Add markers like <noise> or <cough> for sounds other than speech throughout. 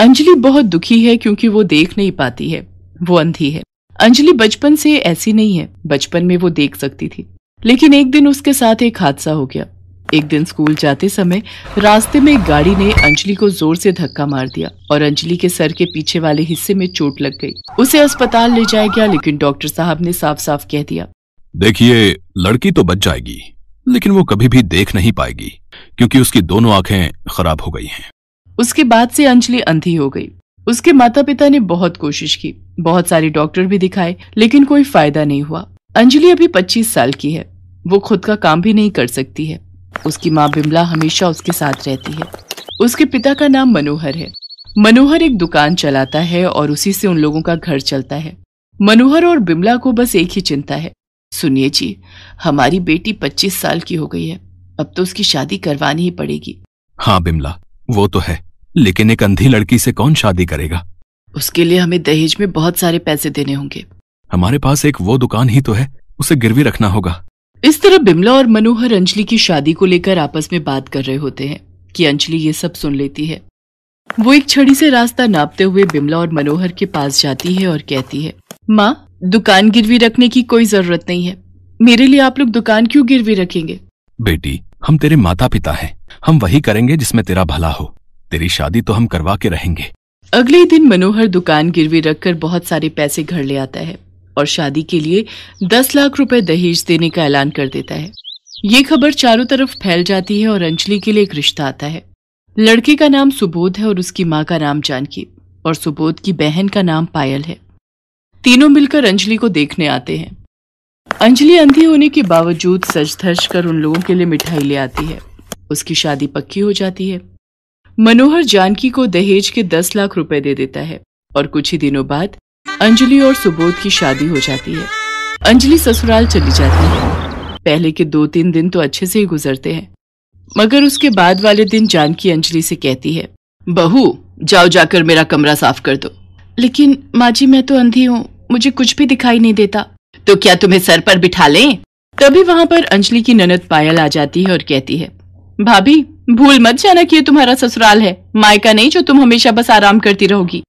अंजलि बहुत दुखी है क्योंकि वो देख नहीं पाती है वो अंधी है अंजलि बचपन से ऐसी नहीं है बचपन में वो देख सकती थी लेकिन एक दिन उसके साथ एक हादसा हो गया एक दिन स्कूल जाते समय रास्ते में एक गाड़ी ने अंजलि को जोर से धक्का मार दिया और अंजलि के सर के पीछे वाले हिस्से में चोट लग गई उसे अस्पताल ले जाया गया लेकिन डॉक्टर साहब ने साफ साफ कह दिया देखिए लड़की तो बच जाएगी लेकिन वो कभी भी देख नहीं पाएगी क्योंकि उसकी दोनों आंखें खराब हो गई हैं उसके बाद से अंजलि अंधी हो गई उसके माता पिता ने बहुत कोशिश की बहुत सारे डॉक्टर भी दिखाए लेकिन कोई फायदा नहीं हुआ अंजलि अभी पच्चीस साल की है वो खुद का काम भी नहीं कर सकती है उसकी माँ बिमला हमेशा उसके साथ रहती है उसके पिता का नाम मनोहर है मनोहर एक दुकान चलाता है और उसी से उन लोगों का घर चलता है मनोहर और बिमला को बस एक ही चिंता है सुनिए जी हमारी बेटी 25 साल की हो गई है अब तो उसकी शादी करवानी ही पड़ेगी हाँ बिमला वो तो है लेकिन एक अंधी लड़की से कौन शादी करेगा उसके लिए हमें दहेज में बहुत सारे पैसे देने होंगे हमारे पास एक वो दुकान ही तो है उसे गिरवी रखना होगा इस तरह बिमला और मनोहर अंजलि की शादी को लेकर आपस में बात कर रहे होते हैं कि अंजलि ये सब सुन लेती है वो एक छड़ी से रास्ता नापते हुए बिमला और मनोहर के पास जाती है और कहती है माँ दुकान गिरवी रखने की कोई जरूरत नहीं है मेरे लिए आप लोग दुकान क्यों गिरवी रखेंगे बेटी हम तेरे माता पिता हैं हम वही करेंगे जिसमें तेरा भला हो तेरी शादी तो हम करवा के रहेंगे अगले दिन मनोहर दुकान गिरवी रखकर बहुत सारे पैसे घर ले आता है और शादी के लिए दस लाख रुपए दहेज देने का ऐलान कर देता है ये खबर चारों तरफ फैल जाती है और अंजलि के लिए एक रिश्ता आता है लड़के का नाम सुबोध है और उसकी माँ का नाम जानकी और सुबोध की बहन का नाम पायल है तीनों मिलकर अंजलि को देखने आते हैं अंजलि अंधी होने के बावजूद सज धज कर उन लोगों के लिए मिठाई ले आती है उसकी शादी पक्की हो जाती है मनोहर जानकी को दहेज के दस लाख रुपए दे देता है और कुछ ही दिनों बाद अंजलि और सुबोध की शादी हो जाती है अंजलि ससुराल चली जाती है पहले के दो तीन दिन तो अच्छे से ही गुजरते हैं मगर उसके बाद वाले दिन जानकी अंजलि से कहती है बहू जाओ जाकर मेरा कमरा साफ कर दो लेकिन माँ जी मैं तो अंधी हूँ मुझे कुछ भी दिखाई नहीं देता तो क्या तुम्हें सर पर बिठा लें तभी वहाँ पर अंजलि की ननद पायल आ जाती है और कहती है भाभी भूल मत जाना कि ये तुम्हारा ससुराल है मायका नहीं जो तुम हमेशा बस आराम करती रहोगी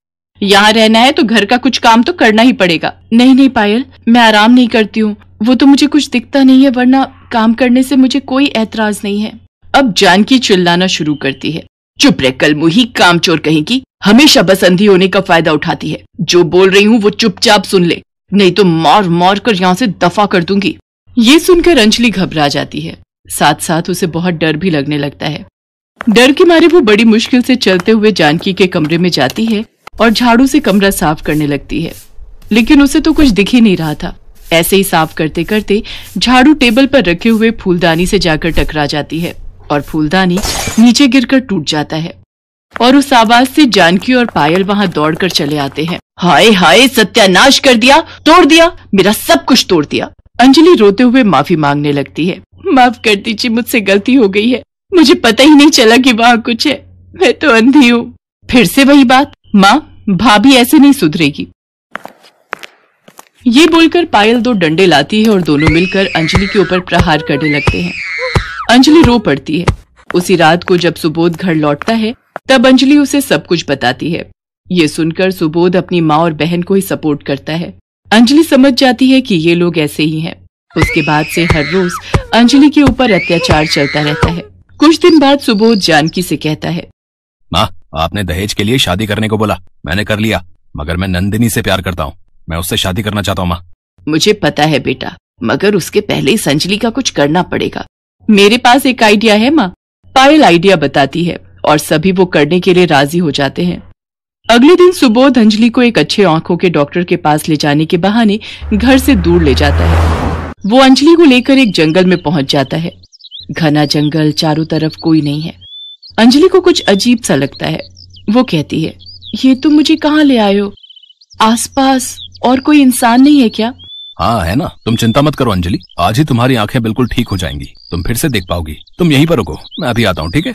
यहाँ रहना है तो घर का कुछ काम तो करना ही पड़ेगा नहीं नहीं पायल मैं आराम नहीं करती हूँ वो तो मुझे कुछ दिखता नहीं है वरना काम करने से मुझे कोई ऐतराज नहीं है अब जानकी चिल्लाना शुरू करती है चुप रह कल मुही काम चोर कहेगी हमेशा बस अंधी होने का फायदा उठाती है जो बोल रही हूँ वो चुपचाप सुन ले नहीं तो मार मार कर यहाँ से दफा कर दूंगी ये सुनकर अंजलि घबरा जाती है साथ साथ उसे बहुत डर भी लगने लगता है डर के मारे वो बड़ी मुश्किल से चलते हुए जानकी के कमरे में जाती है और झाड़ू से कमरा साफ करने लगती है लेकिन उसे तो कुछ दिख ही नहीं रहा था ऐसे ही साफ करते करते झाड़ू टेबल पर रखे हुए फूलदानी से जाकर टकरा जाती है और फूलदानी नीचे गिरकर टूट जाता है और उस आवाज से जानकी और पायल दौड़ दौड़कर चले आते हैं हाय हाय सत्यानाश कर दिया तोड़ दिया मेरा सब कुछ तोड़ दिया अंजलि रोते हुए माफी मांगने लगती है माफ कर दीजिए मुझसे गलती हो गई है मुझे पता ही नहीं चला कि वहाँ कुछ है मैं तो अंधी हूँ फिर से वही बात माँ भाभी ऐसे नहीं सुधरेगी ये बोलकर पायल दो डंडे लाती है और दोनों मिलकर अंजलि के ऊपर प्रहार करने लगते हैं अंजलि रो पड़ती है उसी रात को जब सुबोध घर लौटता है तब अंजलि उसे सब कुछ बताती है ये सुनकर सुबोध अपनी माँ और बहन को ही सपोर्ट करता है अंजलि समझ जाती है कि ये लोग ऐसे ही हैं। उसके बाद से हर रोज अंजलि के ऊपर अत्याचार चलता रहता है कुछ दिन बाद सुबोध जानकी से कहता है माँ आपने दहेज के लिए शादी करने को बोला मैंने कर लिया मगर मैं नंदिनी से प्यार करता हूँ मैं उससे शादी करना चाहता हूँ माँ मुझे पता है बेटा मगर उसके पहले इस अंजलि का कुछ करना पड़ेगा मेरे पास एक आइडिया है माँ पायल आइडिया बताती है और सभी वो करने के लिए राजी हो जाते हैं अगले दिन सुबोध अंजलि को एक अच्छे आंखों के डॉक्टर के पास ले जाने के बहाने घर से दूर ले जाता है वो अंजलि को लेकर एक जंगल में पहुंच जाता है घना जंगल चारों तरफ कोई नहीं है अंजलि को कुछ अजीब सा लगता है वो कहती है ये तुम मुझे कहाँ ले आयो आसपास और कोई इंसान नहीं है क्या हाँ है ना तुम चिंता मत करो अंजलि आज ही तुम्हारी आंखें बिल्कुल ठीक हो जाएंगी तुम फिर से देख पाओगी तुम यहीं पर रुको मैं अभी आता हूँ ठीक है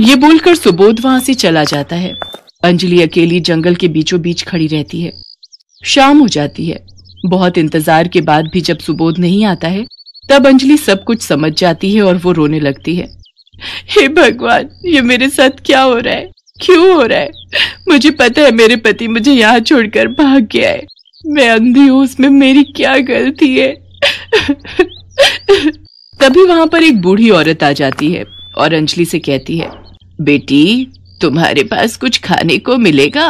ये बोलकर सुबोध वहाँ से चला जाता है अंजलि अकेली जंगल के बीचों बीच खड़ी रहती है शाम हो जाती है बहुत इंतजार के बाद भी जब सुबोध नहीं आता है तब अंजलि सब कुछ समझ जाती है और वो रोने लगती है हे भगवान ये मेरे साथ क्या हो रहा है क्यों हो रहा है मुझे पता है मेरे पति मुझे यहाँ छोड़कर भाग गया है मैं अंधी हूँ उसमें मेरी क्या गलती है तभी वहां पर एक बूढ़ी औरत आ जाती है और अंजलि से कहती है बेटी तुम्हारे पास कुछ खाने को मिलेगा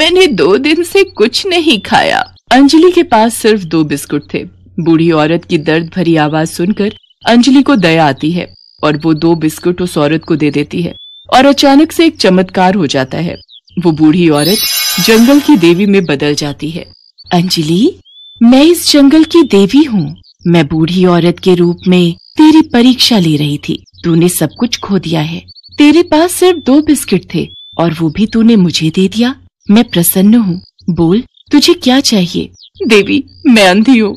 मैंने दो दिन से कुछ नहीं खाया अंजलि के पास सिर्फ दो बिस्कुट थे बूढ़ी औरत की दर्द भरी आवाज सुनकर अंजलि को दया आती है और वो दो बिस्कुट उस औरत को दे देती है और अचानक से एक चमत्कार हो जाता है वो बूढ़ी औरत जंगल की देवी में बदल जाती है अंजलि मैं इस जंगल की देवी हूँ मैं बूढ़ी औरत के रूप में तेरी परीक्षा ले रही थी तूने सब कुछ खो दिया है तेरे पास सिर्फ दो बिस्किट थे और वो भी तूने मुझे दे दिया मैं प्रसन्न हूँ बोल तुझे क्या चाहिए देवी मैं अंधी हूँ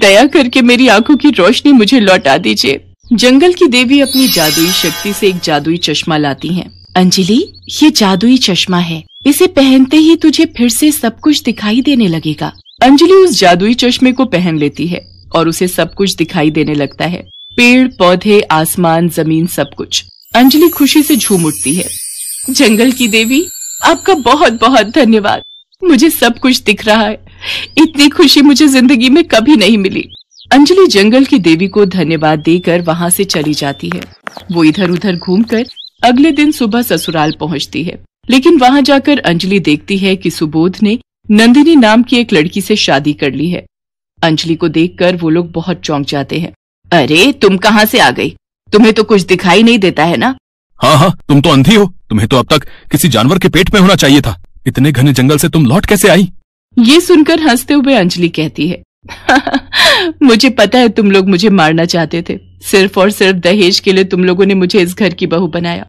दया करके मेरी आंखों की रोशनी मुझे लौटा दीजिए जंगल की देवी अपनी जादुई शक्ति से एक जादुई चश्मा लाती हैं। अंजलि ये जादुई चश्मा है इसे पहनते ही तुझे फिर से सब कुछ दिखाई देने लगेगा अंजलि उस जादुई चश्मे को पहन लेती है और उसे सब कुछ दिखाई देने लगता है पेड़ पौधे आसमान जमीन सब कुछ अंजलि खुशी से झूम उठती है जंगल की देवी आपका बहुत बहुत धन्यवाद मुझे सब कुछ दिख रहा है इतनी खुशी मुझे जिंदगी में कभी नहीं मिली अंजलि जंगल की देवी को धन्यवाद देकर वहाँ से चली जाती है वो इधर उधर घूमकर अगले दिन सुबह ससुराल पहुँचती है लेकिन वहाँ जाकर अंजलि देखती है कि सुबोध ने नंदिनी नाम की एक लड़की से शादी कर ली है अंजलि को देखकर वो लोग बहुत चौंक जाते हैं अरे तुम कहाँ से आ गई तुम्हें तो कुछ दिखाई नहीं देता है ना हाँ हाँ तुम तो अंधी हो तुम्हें तो अब तक किसी जानवर के पेट में होना चाहिए था इतने घने जंगल से तुम लौट कैसे आई ये सुनकर हंसते हुए अंजलि कहती है <laughs> मुझे पता है तुम लोग मुझे मारना चाहते थे सिर्फ और सिर्फ दहेज के लिए तुम लोगों ने मुझे इस घर की बहू बनाया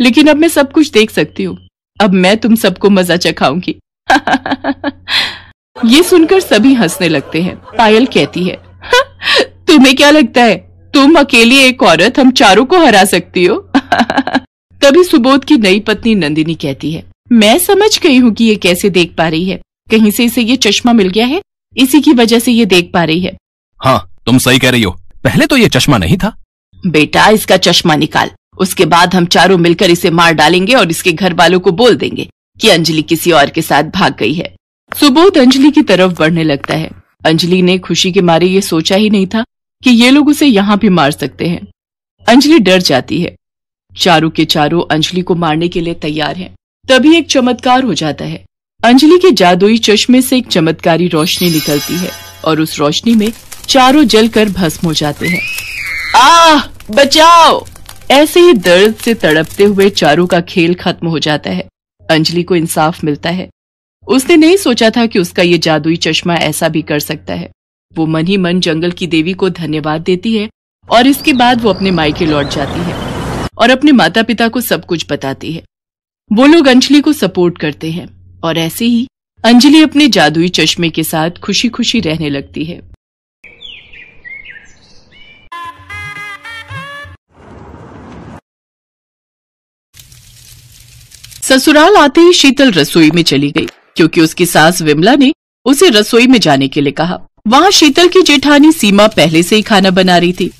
लेकिन अब मैं सब कुछ देख सकती हूँ अब मैं तुम सबको मजा चखाऊंगी <laughs> ये सुनकर सभी हंसने लगते हैं पायल कहती है <laughs> तुम्हें क्या लगता है तुम अकेली एक औरत हम चारों को हरा सकती हो तभी सुबोध की नई पत्नी नंदिनी कहती है मैं समझ गई हूँ कि ये कैसे देख पा रही है कहीं से इसे ये चश्मा मिल गया है इसी की वजह से ये देख पा रही है हाँ तुम सही कह रही हो पहले तो ये चश्मा नहीं था बेटा इसका चश्मा निकाल उसके बाद हम चारों मिलकर इसे मार डालेंगे और इसके घर वालों को बोल देंगे कि अंजलि किसी और के साथ भाग गई है सुबोध अंजलि की तरफ बढ़ने लगता है अंजलि ने खुशी के मारे ये सोचा ही नहीं था कि ये लोग उसे यहाँ भी मार सकते हैं अंजलि डर जाती है चारों के चारों अंजलि को मारने के लिए तैयार हैं। तभी एक चमत्कार हो जाता है अंजलि के जादुई चश्मे से एक चमत्कारी रोशनी निकलती है और उस रोशनी में चारों जलकर भस्म हो जाते हैं आ बचाओ ऐसे ही दर्द से तड़पते हुए चारों का खेल खत्म हो जाता है अंजलि को इंसाफ मिलता है उसने नहीं सोचा था कि उसका ये जादुई चश्मा ऐसा भी कर सकता है वो मन ही मन जंगल की देवी को धन्यवाद देती है और इसके बाद वो अपने मायके लौट जाती है और अपने माता पिता को सब कुछ बताती है वो लोग अंजलि को सपोर्ट करते हैं और ऐसे ही अंजलि अपने जादुई चश्मे के साथ खुशी खुशी रहने लगती है ससुराल आते ही शीतल रसोई में चली गई क्योंकि उसकी सास विमला ने उसे रसोई में जाने के लिए कहा वहाँ शीतल की जेठानी सीमा पहले से ही खाना बना रही थी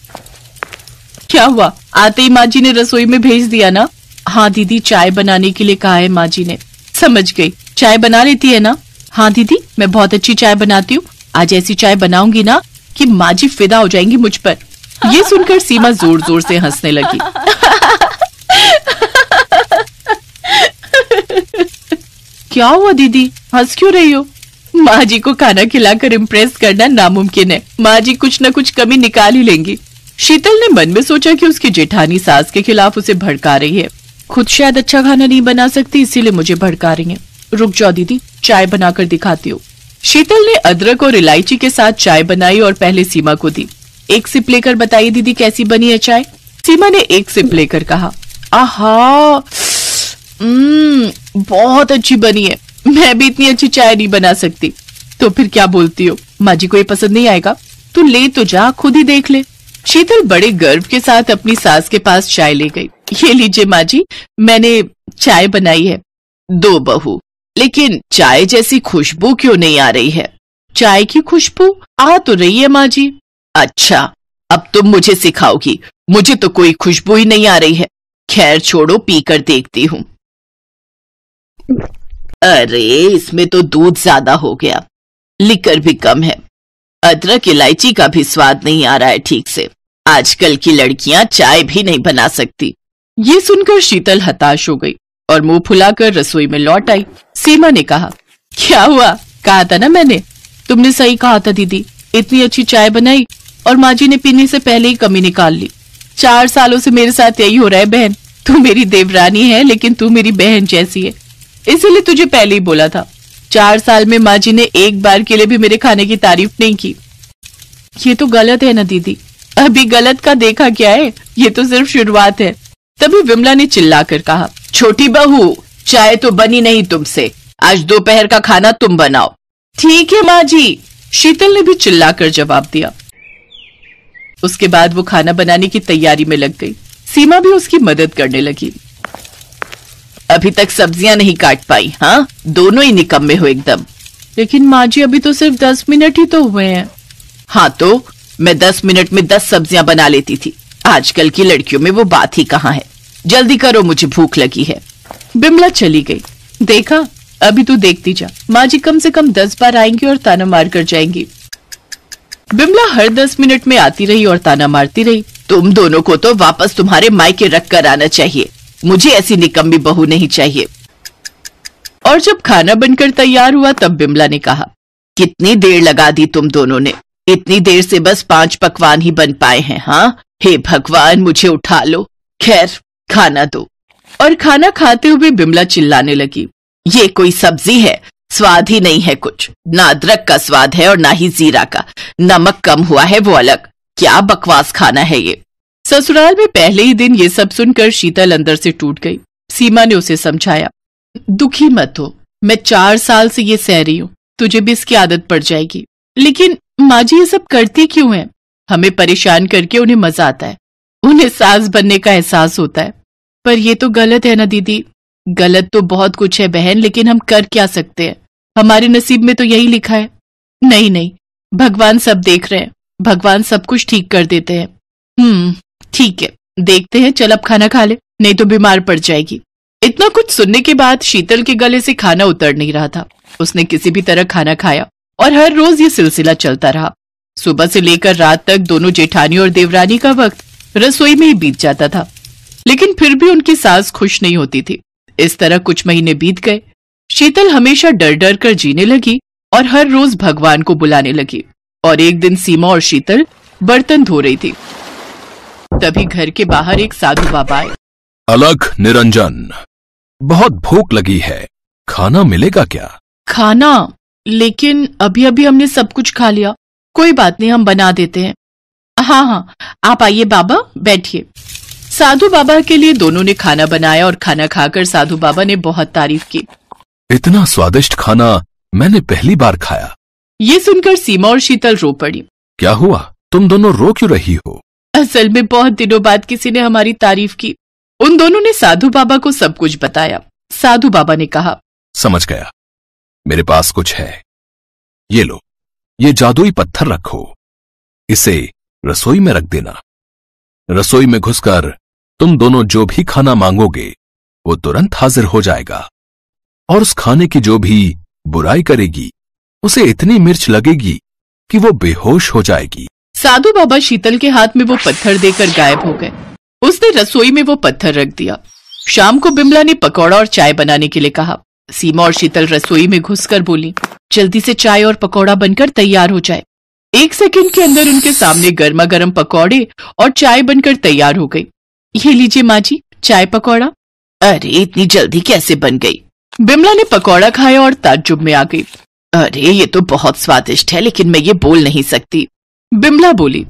क्या हुआ आते ही माँ जी ने रसोई में भेज दिया ना हाँ दीदी चाय बनाने के लिए कहा है माँ जी ने समझ गई चाय बना लेती है ना हाँ दीदी मैं बहुत अच्छी चाय बनाती हूँ आज ऐसी चाय बनाऊंगी ना कि माँ जी फिदा हो जाएंगी मुझ पर ये सुनकर सीमा जोर जोर से हंसने लगी क्या हुआ दीदी हंस क्यों रही हो माँ जी को खाना खिलाकर इम्प्रेस करना नामुमकिन है माँ जी कुछ न कुछ कमी निकाल ही लेंगी शीतल ने मन में सोचा कि उसकी जेठानी सास के खिलाफ उसे भड़का रही है खुद शायद अच्छा खाना नहीं बना सकती इसीलिए मुझे भड़का रही है रुक जाओ दीदी चाय बनाकर दिखाती हो शीतल ने अदरक और इलायची के साथ चाय बनाई और पहले सीमा को दी एक सिप लेकर बताइए दीदी कैसी बनी है चाय सीमा ने एक सिप लेकर कहा आहा हम्म, बहुत अच्छी बनी है मैं भी इतनी अच्छी चाय नहीं बना सकती तो फिर क्या बोलती हो माँ जी को ये पसंद नहीं आएगा तू ले तो जा खुद ही देख ले शीतल बड़े गर्व के साथ अपनी सास के पास चाय ले गई ये लीजिए माँ जी मैंने चाय बनाई है दो बहू लेकिन चाय जैसी खुशबू क्यों नहीं आ रही है चाय की खुशबू आ तो रही है माँ जी अच्छा अब तुम मुझे सिखाओगी मुझे तो कोई खुशबू ही नहीं आ रही है खैर छोड़ो पीकर देखती हूँ अरे इसमें तो दूध ज्यादा हो गया लिकर भी कम है अदरक इलायची का भी स्वाद नहीं आ रहा है ठीक से आजकल की लड़कियां चाय भी नहीं बना सकती ये सुनकर शीतल हताश हो गई और मुंह फुलाकर रसोई में लौट आई सीमा ने कहा क्या हुआ कहा था ना मैंने तुमने सही कहा था दीदी इतनी अच्छी चाय बनाई और माँ जी ने पीने से पहले ही कमी निकाल ली चार सालों से मेरे साथ यही हो रहा है बहन तू मेरी देवरानी है लेकिन तू मेरी बहन जैसी है इसीलिए तुझे पहले ही बोला था चार साल में माँ जी ने एक बार के लिए भी मेरे खाने की तारीफ नहीं की ये तो गलत है ना दीदी अभी गलत का देखा क्या है ये तो सिर्फ शुरुआत है तभी विमला ने चिल्लाकर कहा छोटी बहू चाय तो बनी नहीं तुमसे आज दोपहर का खाना तुम बनाओ ठीक है माँ जी शीतल ने भी चिल्लाकर जवाब दिया उसके बाद वो खाना बनाने की तैयारी में लग गई सीमा भी उसकी मदद करने लगी अभी तक सब्जियां नहीं काट पाई हाँ दोनों ही निकम्मे हो एकदम लेकिन माँ जी अभी तो सिर्फ दस मिनट ही तो हुए हैं हाँ तो मैं दस मिनट में दस सब्जियां बना लेती थी आजकल की लड़कियों में वो बात ही कहाँ है जल्दी करो मुझे भूख लगी है बिमला चली गई देखा अभी तू देखती जा माँ जी कम से कम दस बार आएंगी और ताना मार कर जाएंगी बिमला हर दस मिनट में आती रही और ताना मारती रही तुम दोनों को तो वापस तुम्हारे मायके रख कर आना चाहिए मुझे ऐसी निकम्बी बहू नहीं चाहिए और जब खाना बनकर तैयार हुआ तब बिमला ने कहा कितनी देर लगा दी तुम दोनों ने इतनी देर से बस पांच पकवान ही बन पाए हैं हाँ हे भगवान मुझे उठा लो खैर खाना दो और खाना खाते हुए बिमला चिल्लाने लगी ये कोई सब्जी है स्वाद ही नहीं है कुछ ना अदरक का स्वाद है और ना ही जीरा का नमक कम हुआ है वो अलग क्या बकवास खाना है ये ससुराल में पहले ही दिन ये सब सुनकर शीतल अंदर से टूट गई सीमा ने उसे समझाया दुखी मत हो मैं चार साल से ये सह रही हूँ तुझे भी इसकी आदत पड़ जाएगी लेकिन माँ जी ये सब करती क्यों है हमें परेशान करके उन्हें मजा आता है उन्हें सास बनने का एहसास होता है पर ये तो गलत है ना दीदी गलत तो बहुत कुछ है बहन लेकिन हम कर क्या सकते हैं हमारे नसीब में तो यही लिखा है नहीं नहीं भगवान सब देख रहे हैं भगवान सब कुछ ठीक कर देते हैं हम्म ठीक है देखते हैं चल अब खाना खा ले नहीं तो बीमार पड़ जाएगी इतना कुछ सुनने के बाद शीतल के गले से खाना उतर नहीं रहा था उसने किसी भी तरह खाना खाया और हर रोज ये सिलसिला चलता रहा सुबह से लेकर रात तक दोनों जेठानी और देवरानी का वक्त रसोई में ही बीत जाता था लेकिन फिर भी उनकी सास खुश नहीं होती थी इस तरह कुछ महीने बीत गए शीतल हमेशा डर डर कर जीने लगी और हर रोज भगवान को बुलाने लगी और एक दिन सीमा और शीतल बर्तन धो रही थी तभी घर के बाहर एक साधु बाबा आए अलग निरंजन बहुत भूख लगी है खाना मिलेगा क्या खाना लेकिन अभी अभी हमने सब कुछ खा लिया कोई बात नहीं हम बना देते हैं हाँ हाँ आप आइए बाबा बैठिए साधु बाबा के लिए दोनों ने खाना बनाया और खाना खाकर साधु बाबा ने बहुत तारीफ की इतना स्वादिष्ट खाना मैंने पहली बार खाया ये सुनकर सीमा और शीतल रो पड़ी क्या हुआ तुम दोनों रो क्यों रही हो असल में बहुत दिनों बाद किसी ने हमारी तारीफ की उन दोनों ने साधु बाबा को सब कुछ बताया साधु बाबा ने कहा समझ गया मेरे पास कुछ है ये लो ये जादुई पत्थर रखो इसे रसोई में रख देना रसोई में घुसकर तुम दोनों जो भी खाना मांगोगे वो तुरंत हाजिर हो जाएगा और उस खाने की जो भी बुराई करेगी उसे इतनी मिर्च लगेगी कि वो बेहोश हो जाएगी साधु बाबा शीतल के हाथ में वो पत्थर देकर गायब हो गए उसने रसोई में वो पत्थर रख दिया शाम को बिमला ने पकौड़ा और चाय बनाने के लिए कहा सीमा और शीतल रसोई में घुसकर बोली जल्दी से चाय और पकौड़ा बनकर तैयार हो जाए एक सेकंड के अंदर उनके सामने गर्मा गर्म पकौड़े और चाय बनकर तैयार हो गई ये लीजिए माँ जी चाय पकौड़ा अरे इतनी जल्दी कैसे बन गई बिमला ने पकौड़ा खाया और ताज्जुब में आ गई अरे ये तो बहुत स्वादिष्ट है लेकिन मैं ये बोल नहीं सकती बिमला बोली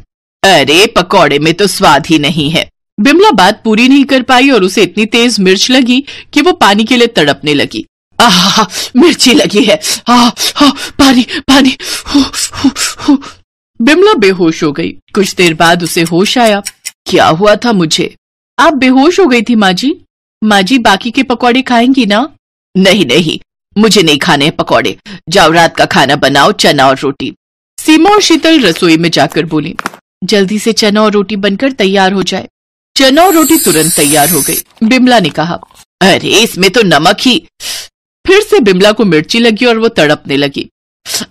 अरे पकौड़े में तो स्वाद ही नहीं है बिमला बात पूरी नहीं कर पाई और उसे इतनी तेज मिर्च लगी कि वो पानी के लिए तड़पने लगी आ मिर्ची लगी है आ, पानी पानी हु, हु, हु। बिमला बेहोश हो गई कुछ देर बाद उसे होश आया क्या हुआ था मुझे आप बेहोश हो गई थी माँ जी माँ जी बाकी के पकौड़े खाएंगी ना नहीं नहीं मुझे नहीं खाने हैं पकौड़े जाओ रात का खाना बनाओ चना और रोटी सीमा और शीतल रसोई में जाकर बोली जल्दी से चना और रोटी बनकर तैयार हो जाए चना और रोटी तुरंत तैयार हो गई बिमला ने कहा अरे इसमें तो नमक ही फिर से बिमला को मिर्ची लगी और वो तड़पने लगी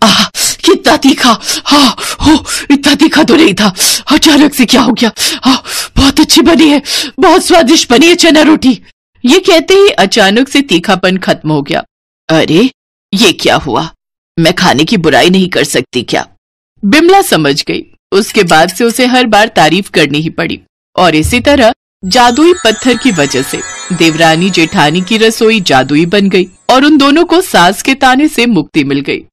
आह कितना तीखा हाँ हो इतना तीखा तो नहीं था अचानक से क्या हो गया हाँ बहुत अच्छी बनी है बहुत स्वादिष्ट बनी है चना रोटी ये कहते ही अचानक से तीखापन खत्म हो गया अरे ये क्या हुआ मैं खाने की बुराई नहीं कर सकती क्या बिमला समझ गई उसके बाद से उसे हर बार तारीफ करनी ही पड़ी और इसी तरह जादुई पत्थर की वजह से देवरानी जेठानी की रसोई जादुई बन गई और उन दोनों को सास के ताने से मुक्ति मिल गई